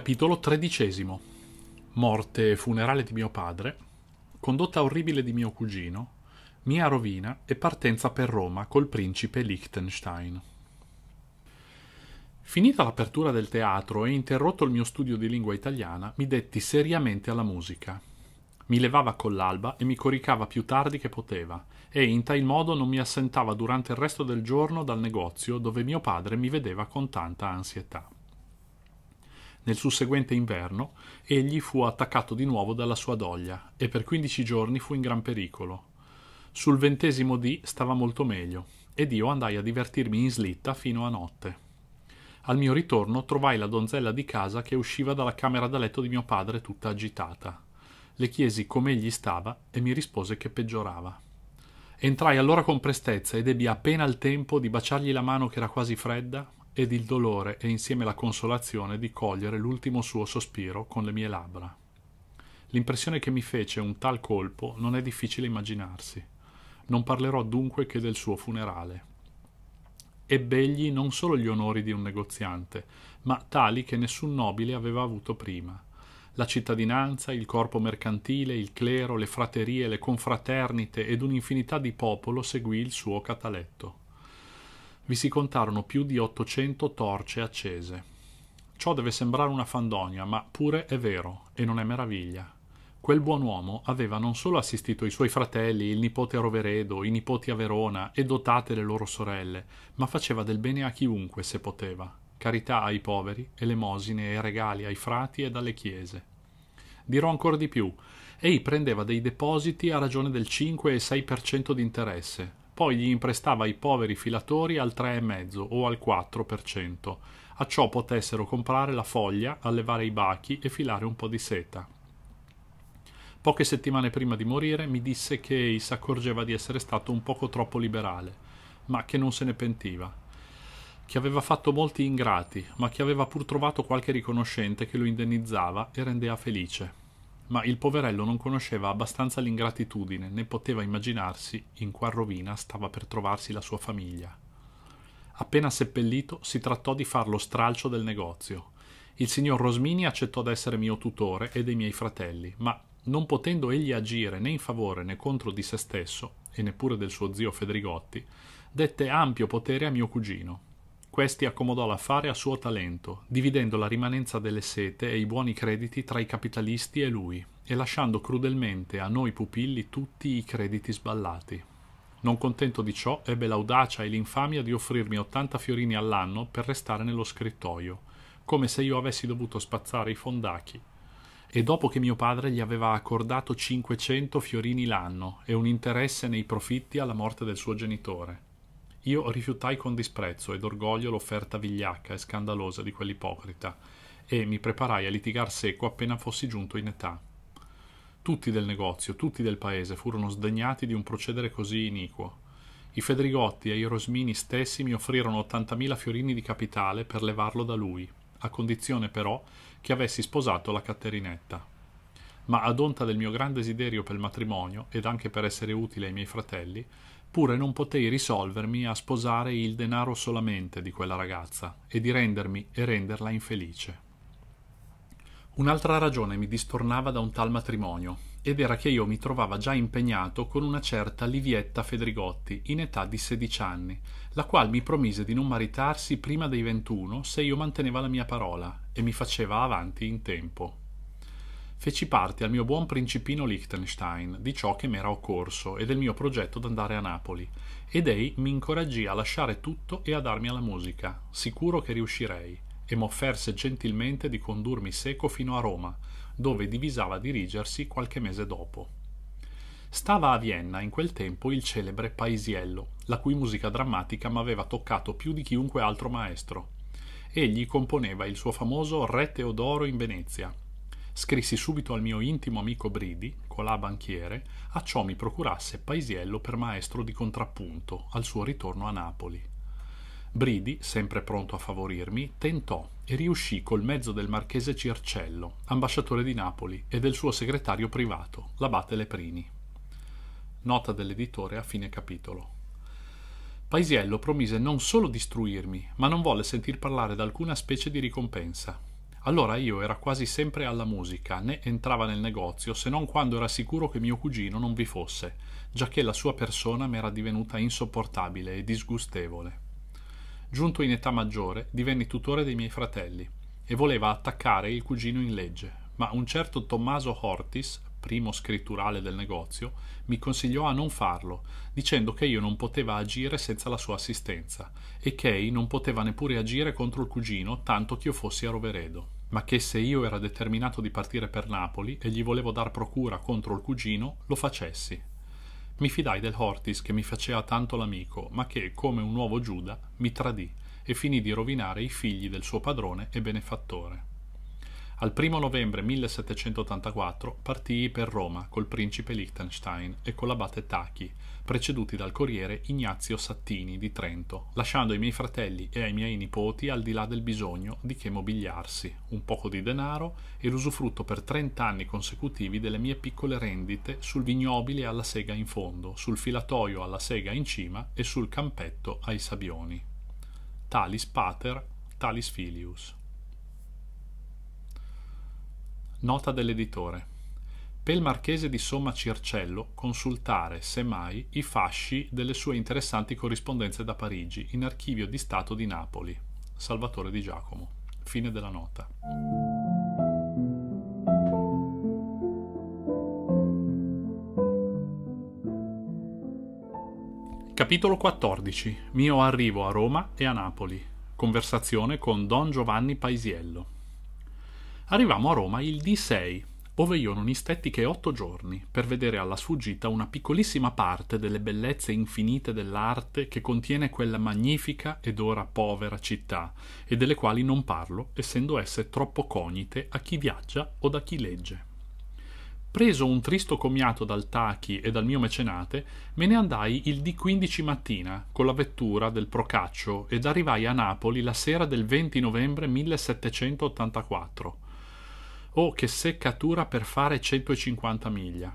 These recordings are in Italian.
Capitolo XIII Morte e funerale di mio padre, condotta orribile di mio cugino, mia rovina e partenza per Roma col principe Liechtenstein. Finita l'apertura del teatro e interrotto il mio studio di lingua italiana, mi detti seriamente alla musica. Mi levava con l'alba e mi coricava più tardi che poteva, e in tal modo non mi assentava durante il resto del giorno dal negozio dove mio padre mi vedeva con tanta ansietà. Nel susseguente inverno egli fu attaccato di nuovo dalla sua doglia e per quindici giorni fu in gran pericolo. Sul ventesimo dì stava molto meglio ed io andai a divertirmi in slitta fino a notte. Al mio ritorno trovai la donzella di casa che usciva dalla camera da letto di mio padre tutta agitata. Le chiesi come egli stava e mi rispose che peggiorava. Entrai allora con prestezza ed ebbi appena il tempo di baciargli la mano che era quasi fredda, ed il dolore e insieme la consolazione di cogliere l'ultimo suo sospiro con le mie labbra. L'impressione che mi fece un tal colpo non è difficile immaginarsi. Non parlerò dunque che del suo funerale. Ebb'egli non solo gli onori di un negoziante, ma tali che nessun nobile aveva avuto prima. La cittadinanza, il corpo mercantile, il clero, le fraterie, le confraternite ed un'infinità di popolo seguì il suo cataletto vi si contarono più di 800 torce accese. Ciò deve sembrare una fandonia, ma pure è vero, e non è meraviglia. Quel buon uomo aveva non solo assistito i suoi fratelli, il nipote a Roveredo, i nipoti a Verona e dotate le loro sorelle, ma faceva del bene a chiunque se poteva, carità ai poveri, elemosine e regali ai frati ed alle chiese. Dirò ancora di più, ei prendeva dei depositi a ragione del 5 e 6% di interesse, poi gli imprestava i poveri filatori al 3,5 o al 4%, a ciò potessero comprare la foglia, allevare i bachi e filare un po' di seta. Poche settimane prima di morire mi disse che ei accorgeva di essere stato un poco troppo liberale, ma che non se ne pentiva, che aveva fatto molti ingrati, ma che aveva pur trovato qualche riconoscente che lo indennizzava e rendeva felice ma il poverello non conosceva abbastanza l'ingratitudine, né poteva immaginarsi in qual rovina stava per trovarsi la sua famiglia. Appena seppellito, si trattò di far lo stralcio del negozio. Il signor Rosmini accettò d'essere mio tutore e dei miei fratelli, ma non potendo egli agire né in favore né contro di se stesso, e neppure del suo zio Fedrigotti, dette ampio potere a mio cugino. Questi accomodò l'affare a suo talento, dividendo la rimanenza delle sete e i buoni crediti tra i capitalisti e lui, e lasciando crudelmente a noi pupilli tutti i crediti sballati. Non contento di ciò, ebbe l'audacia e l'infamia di offrirmi 80 fiorini all'anno per restare nello scrittoio, come se io avessi dovuto spazzare i fondachi. E dopo che mio padre gli aveva accordato 500 fiorini l'anno e un interesse nei profitti alla morte del suo genitore. Io rifiutai con disprezzo ed orgoglio l'offerta vigliacca e scandalosa di quell'ipocrita e mi preparai a litigar seco appena fossi giunto in età. Tutti del negozio, tutti del paese furono sdegnati di un procedere così iniquo. I Fedrigotti e i Rosmini stessi mi offrirono 80.000 fiorini di capitale per levarlo da lui, a condizione però che avessi sposato la Caterinetta. Ma ad onta del mio gran desiderio per il matrimonio ed anche per essere utile ai miei fratelli, pure non potei risolvermi a sposare il denaro solamente di quella ragazza e di rendermi e renderla infelice. Un'altra ragione mi distornava da un tal matrimonio, ed era che io mi trovava già impegnato con una certa Livietta Fedrigotti, in età di sedici anni, la qual mi promise di non maritarsi prima dei ventuno se io manteneva la mia parola e mi faceva avanti in tempo feci parte al mio buon principino Liechtenstein di ciò che m'era occorso e del mio progetto d'andare a Napoli, ed ei mi incoraggì a lasciare tutto e a darmi alla musica, sicuro che riuscirei, e m'offerse gentilmente di condurmi seco fino a Roma, dove divisava dirigersi qualche mese dopo. Stava a Vienna in quel tempo il celebre Paisiello, la cui musica drammatica m'aveva toccato più di chiunque altro maestro. Egli componeva il suo famoso Re Teodoro in Venezia, Scrissi subito al mio intimo amico Bridi, colà banchiere, a ciò mi procurasse Paisiello per maestro di contrappunto al suo ritorno a Napoli. Bridi, sempre pronto a favorirmi, tentò e riuscì col mezzo del marchese Circello, ambasciatore di Napoli, e del suo segretario privato, l'abate Leprini. Nota dell'editore a fine capitolo. Paisiello promise non solo di istruirmi, ma non volle sentir parlare d'alcuna specie di ricompensa. Allora io era quasi sempre alla musica, né entrava nel negozio se non quando era sicuro che mio cugino non vi fosse, giacché la sua persona m'era divenuta insopportabile e disgustevole. Giunto in età maggiore, divenni tutore dei miei fratelli e voleva attaccare il cugino in legge, ma un certo Tommaso Hortis, primo scritturale del negozio, mi consigliò a non farlo, dicendo che io non poteva agire senza la sua assistenza e che ei non poteva neppure agire contro il cugino, tanto che io fossi a Roveredo ma che se io era determinato di partire per Napoli e gli volevo dar procura contro il cugino, lo facessi. Mi fidai del Hortis che mi faceva tanto l'amico, ma che, come un nuovo Giuda, mi tradì e finì di rovinare i figli del suo padrone e benefattore. Al 1 novembre 1784 partì per Roma col principe Liechtenstein e con l'abate Tachi, preceduti dal corriere Ignazio Sattini di Trento, lasciando ai miei fratelli e ai miei nipoti al di là del bisogno di che mobiliarsi, un poco di denaro e l'usufrutto per 30 anni consecutivi delle mie piccole rendite sul vignobile alla sega in fondo, sul filatoio alla sega in cima e sul campetto ai sabioni. Talis pater, talis filius. Nota dell'editore. Per il marchese di Somma Circello consultare, semmai, i fasci delle sue interessanti corrispondenze da Parigi in archivio di Stato di Napoli. Salvatore di Giacomo. Fine della nota. Capitolo 14. Mio arrivo a Roma e a Napoli. Conversazione con Don Giovanni Paisiello. Arrivammo a Roma il D6, ove io non istetti che otto giorni per vedere alla sfuggita una piccolissima parte delle bellezze infinite dell'arte che contiene quella magnifica ed ora povera città, e delle quali non parlo, essendo esse troppo cognite a chi viaggia o da chi legge. Preso un tristo commiato dal Tachi e dal mio mecenate, me ne andai il D15 mattina con la vettura del Procaccio ed arrivai a Napoli la sera del 20 novembre 1784 o oh, che seccatura per fare 150 miglia.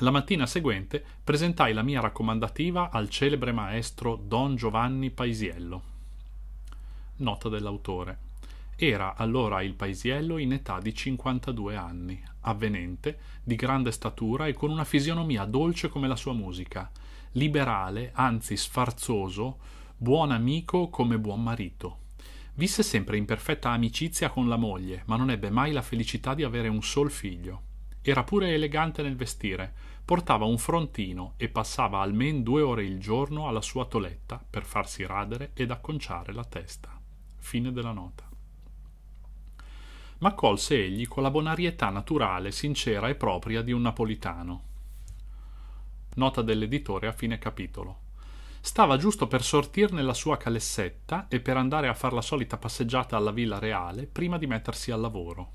La mattina seguente presentai la mia raccomandativa al celebre maestro Don Giovanni Paisiello. Nota dell'autore. Era allora il Paisiello in età di 52 anni, avvenente, di grande statura e con una fisionomia dolce come la sua musica, liberale, anzi sfarzoso, buon amico come buon marito. Visse sempre in perfetta amicizia con la moglie, ma non ebbe mai la felicità di avere un sol figlio. Era pure elegante nel vestire, portava un frontino e passava almeno due ore il giorno alla sua toletta per farsi radere ed acconciare la testa. Fine della nota. Ma colse egli con la bonarietà naturale, sincera e propria di un napolitano. Nota dell'editore a fine capitolo. Stava giusto per sortir nella sua calessetta e per andare a far la solita passeggiata alla Villa Reale prima di mettersi al lavoro.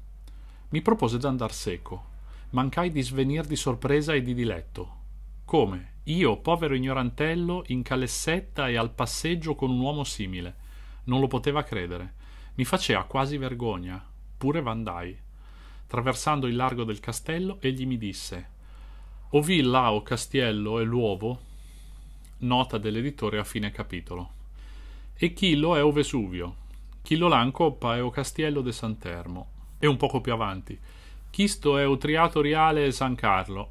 Mi propose d'andar seco. Mancai di svenir di sorpresa e di diletto. Come? Io, povero ignorantello, in calessetta e al passeggio con un uomo simile. Non lo poteva credere. Mi faceva quasi vergogna. Pure vandai. Traversando il largo del castello, egli mi disse: O villa o castiello e l'uovo, nota dell'editore a fine capitolo. E Chillo è o Vesuvio, Chillo l'Ancoppa è o Castiello de San Termo, e un poco più avanti. Chisto è o Triato Reale e San Carlo,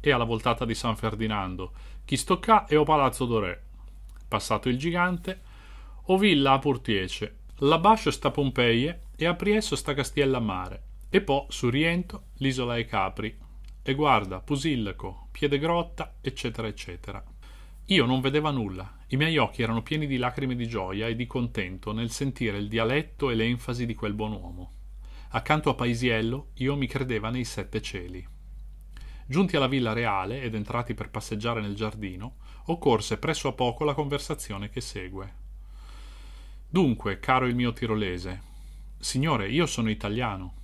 e alla voltata di San Ferdinando. Chistocca è o Palazzo d'Ore, passato il gigante, o Villa a Portiece. L'Abascio sta Pompeie e a Priesso sta Castiella Mare, e poi, su Riento, l'isola e Capri, e guarda Pusillaco, Piedegrotta, eccetera, eccetera. Io non vedeva nulla, i miei occhi erano pieni di lacrime di gioia e di contento nel sentire il dialetto e l'enfasi di quel buon uomo. Accanto a Paisiello io mi credeva nei sette cieli. Giunti alla villa reale ed entrati per passeggiare nel giardino, occorse presso a poco la conversazione che segue. Dunque, caro il mio tirolese, signore, io sono italiano.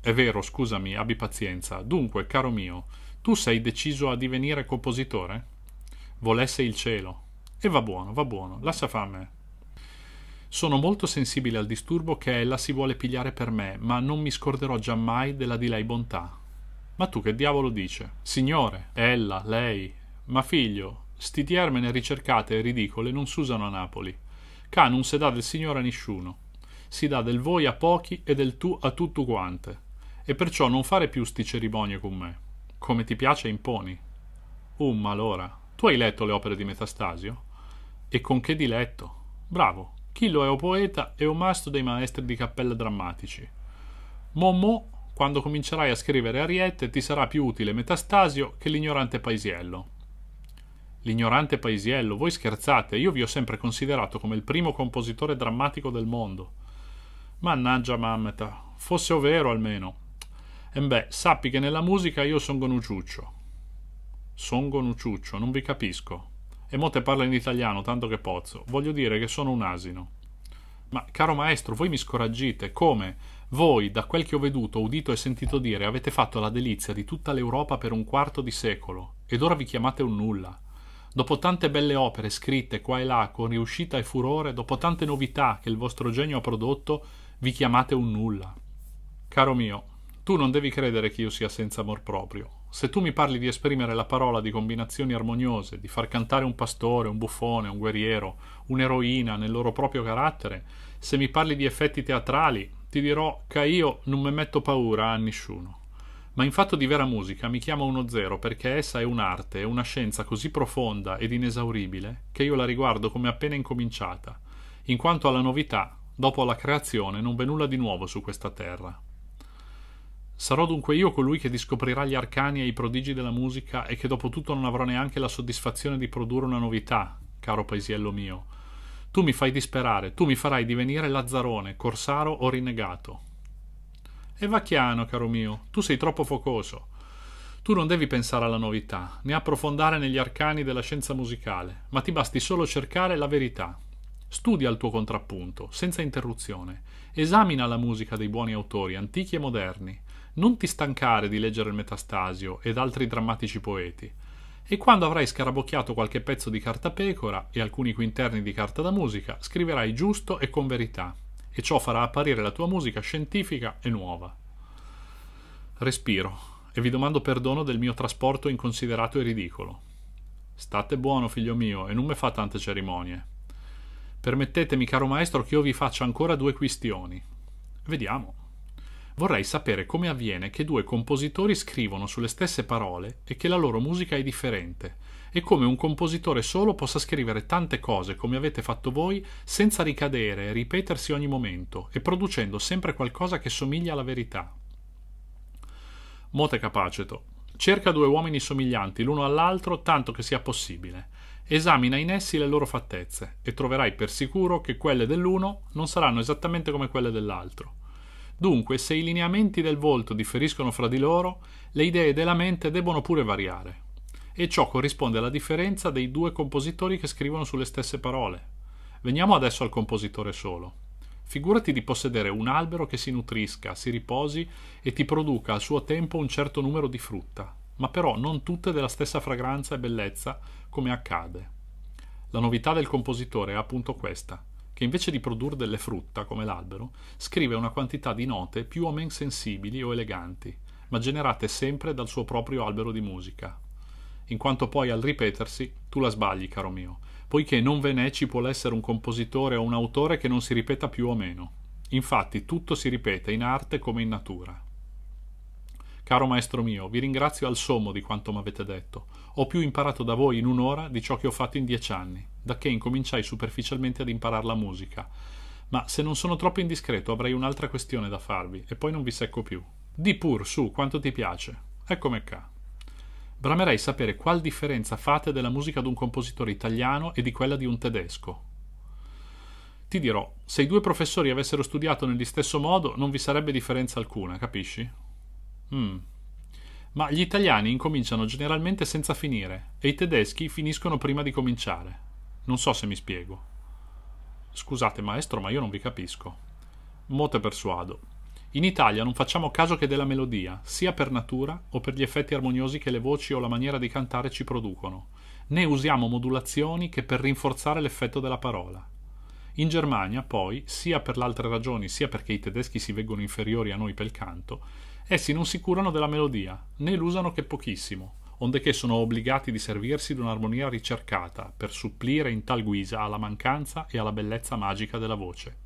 È vero, scusami, abbi pazienza. Dunque, caro mio, tu sei deciso a divenire compositore? volesse il cielo. E va buono, va buono, lascia fare a me. Sono molto sensibile al disturbo che ella si vuole pigliare per me, ma non mi scorderò giammai della di lei bontà. Ma tu che diavolo dice? Signore, ella, lei. Ma figlio, sti diermene ricercate e ridicole non s'usano a Napoli. Ca non se dà del Signore a nessuno. Si dà del voi a pochi e del tu a tutto quante. E perciò non fare più sti cerimonie con me. Come ti piace imponi. Um, allora. Tu hai letto le opere di Metastasio? E con che diletto? Bravo, Chillo è un poeta e un mastro dei maestri di cappella drammatici. Mommo, quando comincerai a scrivere ariette, ti sarà più utile Metastasio che l'ignorante Paisiello. L'ignorante Paisiello, voi scherzate, io vi ho sempre considerato come il primo compositore drammatico del mondo. Mannaggia mammeta, fosse ovvero almeno. E beh, sappi che nella musica io sono gonuciuccio. Son gonucciuccio, non vi capisco. E mo te parla in italiano, tanto che pozzo. Voglio dire che sono un asino. Ma caro maestro, voi mi scoraggite. Come? Voi, da quel che ho veduto, udito e sentito dire, avete fatto la delizia di tutta l'Europa per un quarto di secolo, ed ora vi chiamate un nulla. Dopo tante belle opere scritte qua e là con riuscita e furore, dopo tante novità che il vostro genio ha prodotto, vi chiamate un nulla. Caro mio, tu non devi credere che io sia senza amor proprio. Se tu mi parli di esprimere la parola di combinazioni armoniose, di far cantare un pastore, un buffone, un guerriero, un'eroina nel loro proprio carattere, se mi parli di effetti teatrali, ti dirò che io non me metto paura a nessuno. Ma in fatto di vera musica mi chiamo uno zero perché essa è un'arte, è una scienza così profonda ed inesauribile che io la riguardo come appena incominciata, in quanto alla novità, dopo la creazione non v'è nulla di nuovo su questa terra. Sarò dunque io colui che discoprirà gli arcani e i prodigi della musica e che dopo tutto non avrò neanche la soddisfazione di produrre una novità, caro paesiello mio. Tu mi fai disperare, tu mi farai divenire lazzarone, corsaro o rinnegato. E va chiano, caro mio, tu sei troppo focoso. Tu non devi pensare alla novità, né approfondare negli arcani della scienza musicale, ma ti basti solo cercare la verità. Studia il tuo contrappunto, senza interruzione. Esamina la musica dei buoni autori, antichi e moderni non ti stancare di leggere il Metastasio ed altri drammatici poeti, e quando avrai scarabocchiato qualche pezzo di carta pecora e alcuni quinterni di carta da musica, scriverai giusto e con verità, e ciò farà apparire la tua musica scientifica e nuova. Respiro e vi domando perdono del mio trasporto inconsiderato e ridicolo. State buono, figlio mio, e non me fa tante cerimonie. Permettetemi, caro maestro, che io vi faccia ancora due questioni. Vediamo. Vorrei sapere come avviene che due compositori scrivono sulle stesse parole e che la loro musica è differente, e come un compositore solo possa scrivere tante cose come avete fatto voi senza ricadere e ripetersi ogni momento e producendo sempre qualcosa che somiglia alla verità. Mote Capaceto. Cerca due uomini somiglianti l'uno all'altro tanto che sia possibile. Esamina in essi le loro fattezze e troverai per sicuro che quelle dell'uno non saranno esattamente come quelle dell'altro Dunque, se i lineamenti del volto differiscono fra di loro, le idee della mente debbono pure variare. E ciò corrisponde alla differenza dei due compositori che scrivono sulle stesse parole. Veniamo adesso al compositore solo. Figurati di possedere un albero che si nutrisca, si riposi e ti produca al suo tempo un certo numero di frutta, ma però non tutte della stessa fragranza e bellezza come accade. La novità del compositore è appunto questa che invece di produrre delle frutta, come l'albero, scrive una quantità di note più o meno sensibili o eleganti, ma generate sempre dal suo proprio albero di musica. In quanto poi al ripetersi, tu la sbagli, caro mio, poiché non ve ne ci può essere un compositore o un autore che non si ripeta più o meno. Infatti tutto si ripete in arte come in natura. Caro maestro mio, vi ringrazio al sommo di quanto m'avete detto. Ho più imparato da voi in un'ora di ciò che ho fatto in dieci anni da che incominciai superficialmente ad imparare la musica. Ma se non sono troppo indiscreto avrei un'altra questione da farvi, e poi non vi secco più. Di pur, su, quanto ti piace. Eccomi qua. Bramerei sapere qual differenza fate della musica di un compositore italiano e di quella di un tedesco. Ti dirò, se i due professori avessero studiato negli stesso modo non vi sarebbe differenza alcuna, capisci? Mm. Ma gli italiani incominciano generalmente senza finire e i tedeschi finiscono prima di cominciare. Non so se mi spiego. Scusate maestro, ma io non vi capisco. Mote persuado. In Italia non facciamo caso che della melodia, sia per natura o per gli effetti armoniosi che le voci o la maniera di cantare ci producono, né usiamo modulazioni che per rinforzare l'effetto della parola. In Germania, poi, sia per le altre ragioni, sia perché i tedeschi si veggono inferiori a noi per il canto, essi non si curano della melodia, né l'usano che pochissimo, onde che sono obbligati di servirsi di un'armonia ricercata, per supplire in tal guisa alla mancanza e alla bellezza magica della voce.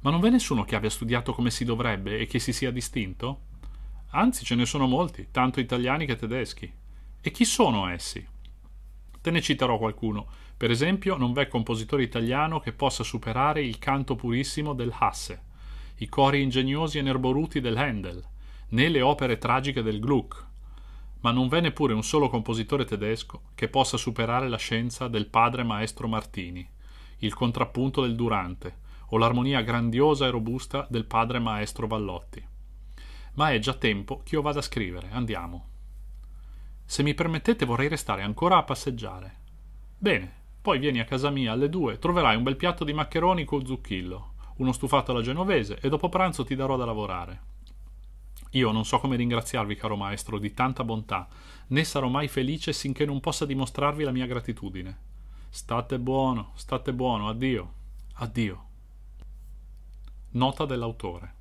Ma non v'è nessuno che abbia studiato come si dovrebbe e che si sia distinto? Anzi, ce ne sono molti, tanto italiani che tedeschi. E chi sono essi? Te ne citerò qualcuno. Per esempio, non v'è compositore italiano che possa superare il canto purissimo del Hasse, i cori ingegnosi e nerboruti del Handel, né le opere tragiche del Gluck, ma non v'è neppure un solo compositore tedesco che possa superare la scienza del padre maestro Martini, il contrappunto del Durante o l'armonia grandiosa e robusta del padre maestro Vallotti. Ma è già tempo che io vada a scrivere, andiamo. Se mi permettete vorrei restare ancora a passeggiare. Bene, poi vieni a casa mia alle due, troverai un bel piatto di maccheroni con zucchillo, uno stufato alla genovese e dopo pranzo ti darò da lavorare. Io non so come ringraziarvi, caro maestro, di tanta bontà, né sarò mai felice sinché non possa dimostrarvi la mia gratitudine. State buono, state buono, addio, addio. Nota dell'autore.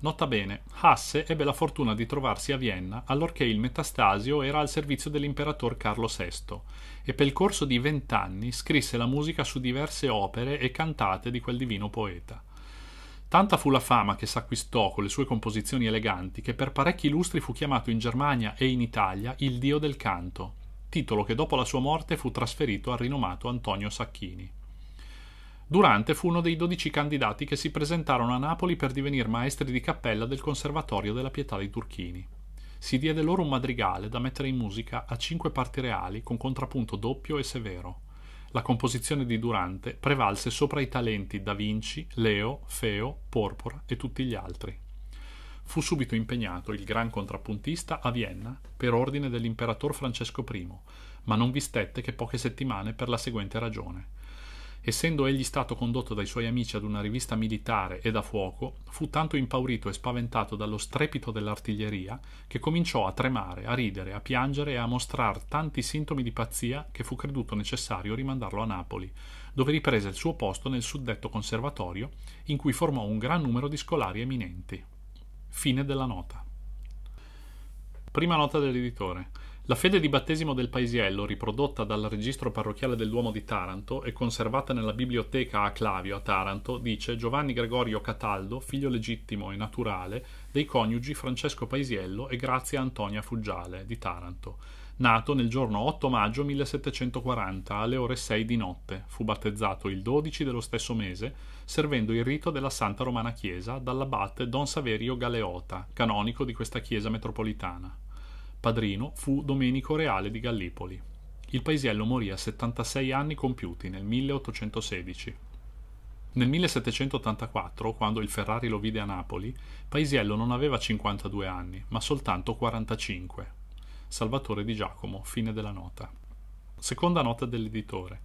Nota bene, Hasse ebbe la fortuna di trovarsi a Vienna allorché il Metastasio era al servizio dell'imperatore Carlo VI e per il corso di vent'anni scrisse la musica su diverse opere e cantate di quel divino poeta. Tanta fu la fama che s'acquistò con le sue composizioni eleganti che per parecchi lustri fu chiamato in Germania e in Italia il dio del canto, titolo che dopo la sua morte fu trasferito al rinomato Antonio Sacchini. Durante fu uno dei dodici candidati che si presentarono a Napoli per divenire maestri di cappella del Conservatorio della Pietà dei Turchini. Si diede loro un madrigale da mettere in musica a cinque parti reali con contrapunto doppio e severo la composizione di Durante prevalse sopra i talenti da Vinci, Leo, Feo, Porpora e tutti gli altri. Fu subito impegnato il gran contrappuntista a Vienna per ordine dell'imperatore Francesco I, ma non vi stette che poche settimane per la seguente ragione. Essendo egli stato condotto dai suoi amici ad una rivista militare e da fuoco, fu tanto impaurito e spaventato dallo strepito dell'artiglieria che cominciò a tremare, a ridere, a piangere e a mostrar tanti sintomi di pazzia che fu creduto necessario rimandarlo a Napoli, dove riprese il suo posto nel suddetto conservatorio, in cui formò un gran numero di scolari eminenti. Fine della nota. Prima nota dell'editore. La fede di battesimo del paesiello, riprodotta dal registro parrocchiale del Duomo di Taranto e conservata nella biblioteca a Clavio a Taranto, dice Giovanni Gregorio Cataldo, figlio legittimo e naturale dei coniugi Francesco Paisiello e Grazia Antonia Fuggiale di Taranto. Nato nel giorno 8 maggio 1740 alle ore 6 di notte, fu battezzato il 12 dello stesso mese, servendo il rito della Santa Romana Chiesa dall'abate Don Saverio Galeota, canonico di questa chiesa metropolitana. Padrino fu Domenico Reale di Gallipoli. Il paesiello morì a 76 anni compiuti nel 1816. Nel 1784, quando il Ferrari lo vide a Napoli, Paisiello non aveva 52 anni, ma soltanto 45. Salvatore di Giacomo, fine della nota. Seconda nota dell'editore.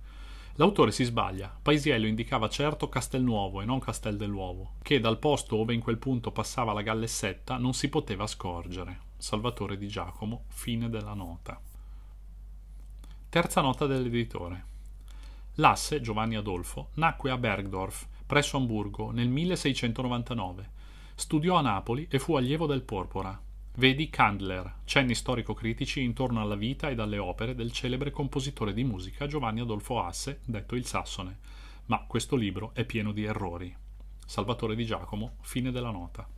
L'autore si sbaglia. Paisiello indicava certo Castelnuovo e non Castel dell'Uovo, che dal posto ove in quel punto passava la gallessetta non si poteva scorgere. Salvatore di Giacomo, fine della nota. Terza nota dell'editore. L'asse Giovanni Adolfo nacque a Bergdorf, presso Amburgo, nel 1699. Studiò a Napoli e fu allievo del Porpora. Vedi Candler, cenni storico-critici intorno alla vita e alle opere del celebre compositore di musica Giovanni Adolfo Asse, detto il Sassone. Ma questo libro è pieno di errori. Salvatore di Giacomo, fine della nota.